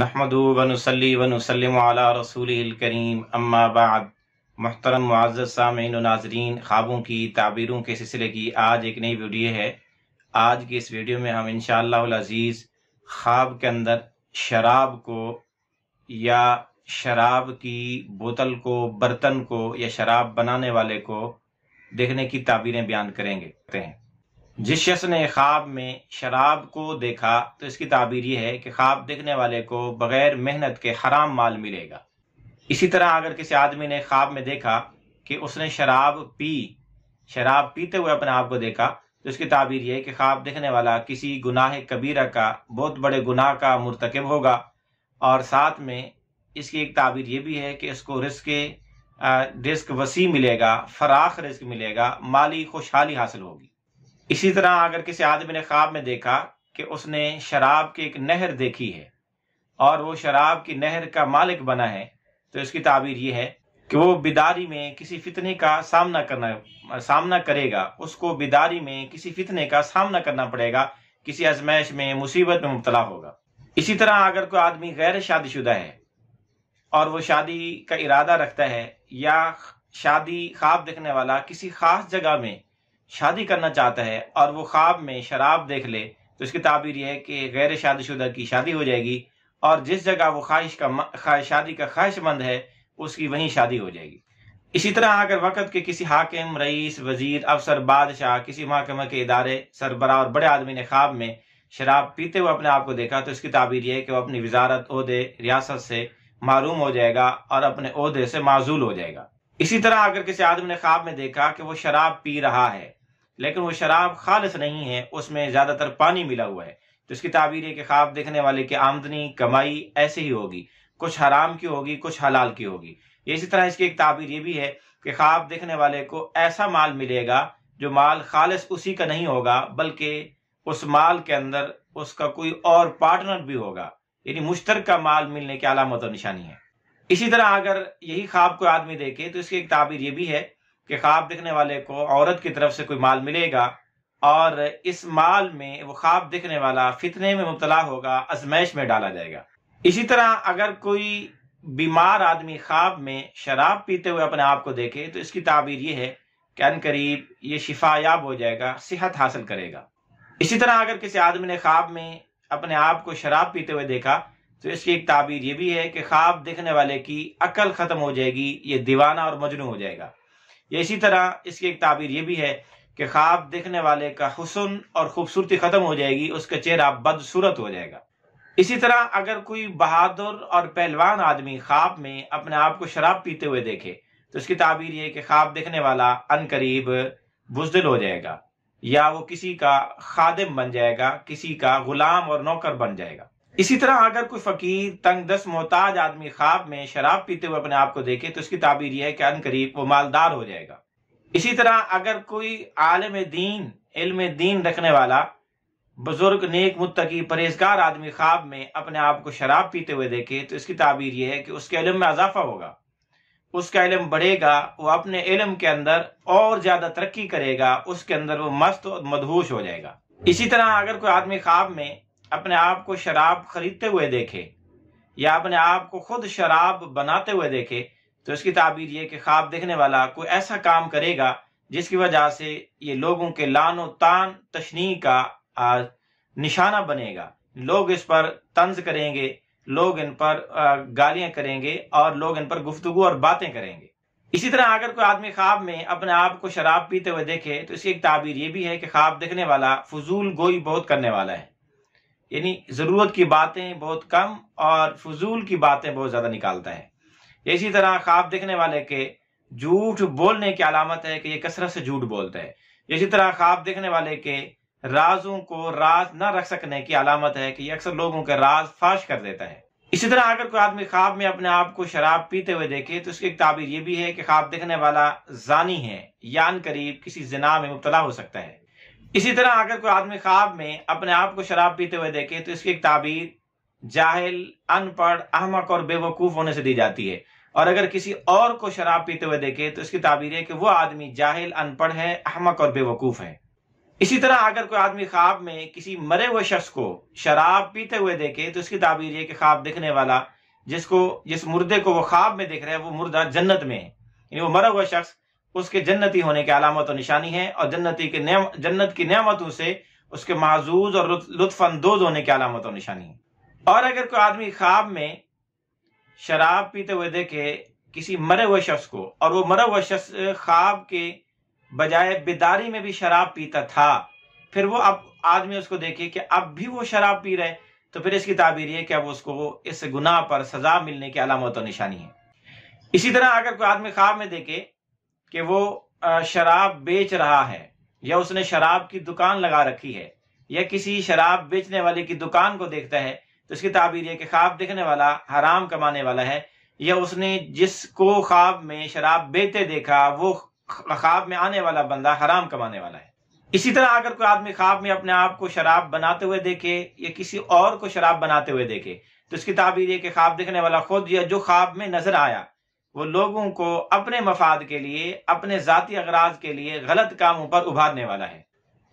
नहमदू वनसली वनसलम रसूल करीम अम्मा बाद मोहतरम मुआज़ सामीन नाजरीन ख्वाबों की ताबीरों के सिलसिले की आज एक नई वीडियो है आज की इस वीडियो में हम इन अज़ीज़ ख्वाब के अंदर शराब को या शराब की बोतल को बर्तन को या शराब बनाने वाले को देखने की ताबीरें बयान करेंगे हैं जिस शख्स ने ख्वाब में शराब को देखा तो इसकी ताबीर यह है कि ख्वाब देखने वाले को बगैर मेहनत के हराम माल मिलेगा इसी तरह अगर किसी आदमी ने ख्वाब में देखा कि उसने शराब पी शराब पीते हुए अपने आप को देखा तो इसकी ताबीर यह है कि ख्वाब देखने वाला किसी गुनाह कबीरा का बहुत बड़े गुनाह का मरतकब होगा और साथ में इसकी एक ताबीर यह भी है कि इसको रिस्क रिस्क वसी मिलेगा फराख रिस्क मिलेगा माली खुशहाली हासिल होगी इसी तरह अगर किसी आदमी ने ख्वाब में देखा कि उसने शराब की एक नहर देखी है और वो शराब की नहर का मालिक बना है तो इसकी ताबीर यह है कि वो बिदारी में किसी फितने का सामना करना सामना करेगा उसको बिदारी में किसी फितने का सामना करना पड़ेगा किसी आजमाइश में मुसीबत में मुबतला होगा इसी तरह अगर कोई आदमी गैर शादीशुदा है और वो शादी का इरादा रखता है या शादी ख्वाब देखने वाला किसी खास जगह में शादी करना चाहता है और वो ख्वाब में शराब देख ले तो इसकी ताबीर यह है कि गैर शादीशुदा की शादी हो जाएगी और जिस जगह वो ख्वाहिश का शादी का ख्वाहिशमंद है उसकी वहीं शादी हो जाएगी इसी तरह अगर वक्त के किसी हाकिम रईस वजीर अफसर बादशाह किसी महकमे के इदारे सरबरा और बड़े आदमी ने ख्वाब में शराब पीते हुए अपने आप को देखा तो इसकी ताबीर यह है कि वह अपनी वजारत अहदे रियासत से मरूम हो जाएगा और अपने अहदे से माजूल हो जाएगा इसी तरह अगर किसी आदमी ने ख्वाब में देखा कि वो शराब पी रहा है लेकिन वो शराब खालस नहीं है उसमें ज़्यादातर पानी मिला हुआ है तो इसकी ताबीर है कि ख्वाब देखने वाले की आमदनी कमाई ऐसे ही होगी कुछ हराम की होगी कुछ हलाल की होगी इसी तरह इसकी एक ताबीर ये भी है कि ख्वाब देखने वाले को ऐसा माल मिलेगा जो माल खालस उसी का नहीं होगा बल्कि उस माल के अंदर उसका कोई और पार्टनर भी होगा यानी मुश्तर का माल मिलने की अलामत और निशानी है इसी तरह अगर यही ख्वाब को आदमी देखे तो इसकी एक ताबीर ये भी है कि ख्वाब दिखने वाले को औरत की तरफ से कोई माल मिलेगा और इस माल में वो ख्वाब दिखने वाला फितने में मुबतला होगा आजमैश में डाला जाएगा इसी तरह अगर कोई बीमार आदमी ख्वाब में शराब पीते हुए अपने आप को देखे तो इसकी ताबीर यह है कि अन करीब ये याब हो जाएगा सेहत हासिल करेगा इसी तरह अगर किसी आदमी ने ख्वाब में अपने आप को शराब पीते हुए देखा तो इसकी एक ताबीर ये भी है कि ख्वाब देखने वाले की अकल खत्म हो जाएगी ये दीवाना और मजनू हो जाएगा या इसी तरह इसकी एक ताबीर ये भी है कि ख्वाब देखने वाले का हसन और खूबसूरती ख़त्म हो जाएगी उसका चेहरा बदसूरत हो जाएगा इसी तरह अगर कोई बहादुर और पहलवान आदमी ख्वाब में अपने आप को शराब पीते हुए देखे तो इसकी ताबीर ये कि ख्वाब देखने वाला अन करीब बुजदिल हो जाएगा या वो किसी का खादिम बन जाएगा किसी का गुलाम और नौकर बन जाएगा इसी तरह अगर कोई फकीर तंग दस मोहताज आदमी खाब में शराब पीते हुए अपने आप को देखे तो इसकी ताबीर यह है कि अन करीब वो मालदार हो जाएगा इसी तरह अगर कोई आलम दीन इल्म दीन रखने वाला बुजुर्ग नेक मुत्तकी परहेजगार आदमी ख्वाब में अपने आप को शराब पीते हुए देखे तो इसकी ताबीर यह है कि उसके इलम में इजाफा होगा उसका इलम बढ़ेगा वो अपने इलम के अंदर और ज्यादा तरक्की करेगा उसके अंदर वो मस्त और मदहूश हो जाएगा इसी तरह अगर कोई आदमी ख्वाब में अपने आप को शराब खरीदते हुए देखे या अपने आप को खुद शराब बनाते हुए देखे तो इसकी ताबीर यह कि ख्वाब देखने वाला कोई ऐसा काम करेगा जिसकी वजह से ये लोगों के लानो तान तशनी का निशाना बनेगा लोग इस पर तंज करेंगे लोग इन पर गालियां करेंगे और लोग इन पर गुफ्तगु और बातें करेंगे इसी तरह अगर कोई आदमी ख्वाब में अपने आप को शराब पीते हुए देखे तो इसकी एक ताबीर यह भी है कि ख्वाब देखने वाला फजूल गोई बहुत करने वाला है यानी ज़रूरत की बातें बहुत कम और फजूल की बातें बहुत ज़्यादा निकालता है इसी तरह ख्वाब देखने वाले के झूठ बोलने की अलामत है कि ये कसरत से झूठ बोलता है इसी तरह ख्वाब देखने वाले के राजों को राज ना रख सकने की अलामत है कि ये अक्सर लोगों के राज फाश कर देता है इसी तरह अगर कोई आदमी ख्वाब में अपने आप को शराब पीते हुए देखे तो उसकी एक ताबीर यह भी है कि ख्वाब देखने वाला जानी है यान करीब किसी जना में मुबतला हो सकता है इसी तरह अगर कोई आदमी ख्वाब में अपने आप को शराब पीते हुए देखे तो इसकी एक ताबीर जाहिल अनपढ़ अहमक और बेवकूफ होने से दी जाती है और अगर किसी और को शराब पीते हुए देखे तो इसकी ताबीर है कि वह आदमी जाहिल अनपढ़ है अहमक और बेवकूफ है इसी तरह अगर कोई आदमी ख्वाब में किसी मरे हुए शख्स को शराब पीते हुए देखे तो इसकी ताबीर है कि ख्वाब देखने वाला जिसको जिस मुर्दे को वो ख्वाब में देख रहा है वो मुर्दा जन्नत में है यानी वो मरा हुआ शख्स उसके जन्नती होने की अलामत और निशानी है और जन्नती के जन्नत की नियामतों से उसके माजूज और लुफानंदोज होने की अलामत और निशानी है और अगर कोई आदमी ख्वाब में शराब पीते हुए देखे किसी मरे हुए शख्स को और वो मरे हुए शख्स ख्वाब के बजाय बेदारी में भी शराब पीता था फिर वो अब आदमी उसको देखे कि अब भी वो शराब पी रहे तो फिर इसकी ताबीर यह कि अब उसको इस गुनाह पर सजा मिलने की अलामत और निशानी है इसी तरह अगर कोई आदमी ख्वाब में देखे कि वो शराब बेच रहा है या उसने शराब की दुकान लगा रखी है या किसी शराब बेचने वाले की दुकान को देखता है तो इसकी ताबीर है कि ख्वाब देखने वाला हराम कमाने वाला है या उसने जिसको ख्वाब में शराब बेचते देखा वो ख्वाब में आने वाला बंदा हराम कमाने वाला है इसी तरह अगर कोई आदमी ख्वाब में अपने आप को शराब बनाते हुए देखे या किसी और को शराब बनाते हुए देखे तो इसकी ताबीर है कि ख्वाब देखने वाला खुद या जो ख्वाब में नजर आया वो लोगों को अपने मफाद के लिए अपने ज़ाती अगराज के लिए गलत कामों पर उभारने वाला है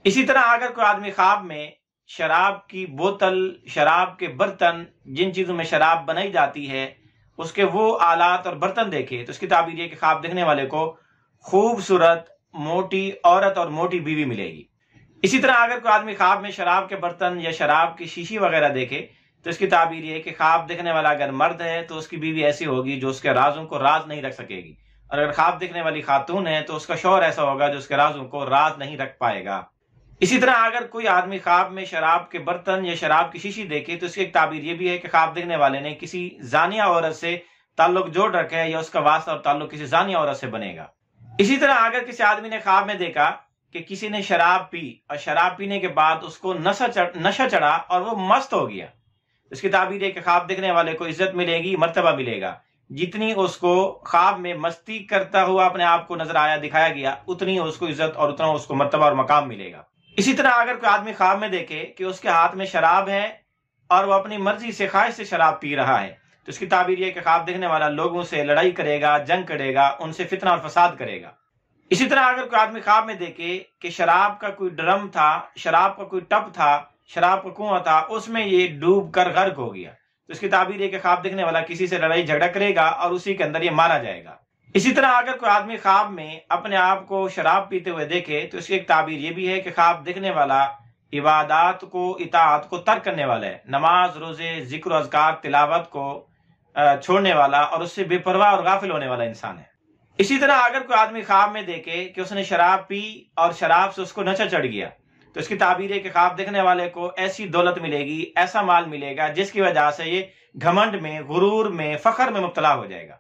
इसी तरह अगर कोई आदमी ख्वाब में शराब की बोतल शराब के बर्तन जिन चीज़ों में शराब बनाई जाती है उसके वो आलात और बर्तन देखे तो उसकी ताबीर यह कि ख्वाब देखने वाले को खूबसूरत मोटी औरत और मोटी बीवी मिलेगी इसी तरह अगर कोई आदमी ख्वाब में शराब के बर्तन या शराब की शीशी वगैरह देखे तो इसकी ताबीर यह है कि ख्वाब देखने वाला अगर मर्द है तो उसकी बीवी ऐसी होगी जो उसके राजों को राज नहीं रख सकेगी और अगर ख्वाब देखने वाली खातून है तो उसका शोहर ऐसा होगा जो उसके राजों को राज नहीं रख पाएगा इसी तरह अगर कोई आदमी ख्वाब में शराब के बर्तन या शराब की शीशी देखे तो इसकी एक ताबीर यह भी है कि ख्वाब देखने वाले ने किसी जानिया औरत से ताल्लुक जोड़ रखा है या उसका वास्ता और ताल्लुक किसी जानिया औरत से बनेगा इसी तरह अगर किसी आदमी ने ख्वाब में देखा कि किसी ने शराब पी और शराब पीने के बाद उसको नशा चढ़ा और वो मस्त हो गया उसकी ताबीर है कि ख्वाब देखने वाले को इज्जत मिलेगी मरतबा मिलेगा जितनी उसको ख्वाब में मस्ती करता हुआ अपने आप को नजर आया दिखाया गया उतनी उसको इज्जत और उतना उसको मरतबा और मकाम मिलेगा इसी तरह अगर कोई आदमी ख्वाब में देखे कि उसके हाथ में शराब है और वो अपनी मर्जी से ख्वाहिश से शराब पी रहा है तो इसकी ताबीर यह कि ख्वाब देखने वाला लोगों से लड़ाई करेगा जंग करेगा उनसे फितना और फसाद करेगा इसी तरह अगर कोई आदमी ख्वाब में देखे कि शराब का कोई ड्रम था शराब का कोई टप था शराब का कुआ था उसमें ये डूब कर गर्क हो गया तो इसकी ताबीर है ख्वाब देखने वाला किसी से लड़ाई झगड़ा करेगा और उसी के अंदर ये मारा जाएगा इसी तरह अगर कोई आदमी ख्वाब में अपने आप को शराब पीते हुए देखे तो इसकी एक ताबीर ये भी है कि ख्वाब देखने वाला इबादात को इतात को तर्क करने वाला है नमाज रोजे जिक्र अजगार तिलावत को छोड़ने वाला और उससे बेपरवाह और गाफिल होने वाला इंसान है इसी तरह अगर कोई आदमी ख्वाब में देखे कि उसने शराब पी और शराब से उसको नशा चढ़ गया तो इसकी ताबीर के ख्वाब देखने वाले को ऐसी दौलत मिलेगी ऐसा माल मिलेगा जिसकी वजह से ये घमंड में गुरूर में फखर में मुबतला हो जाएगा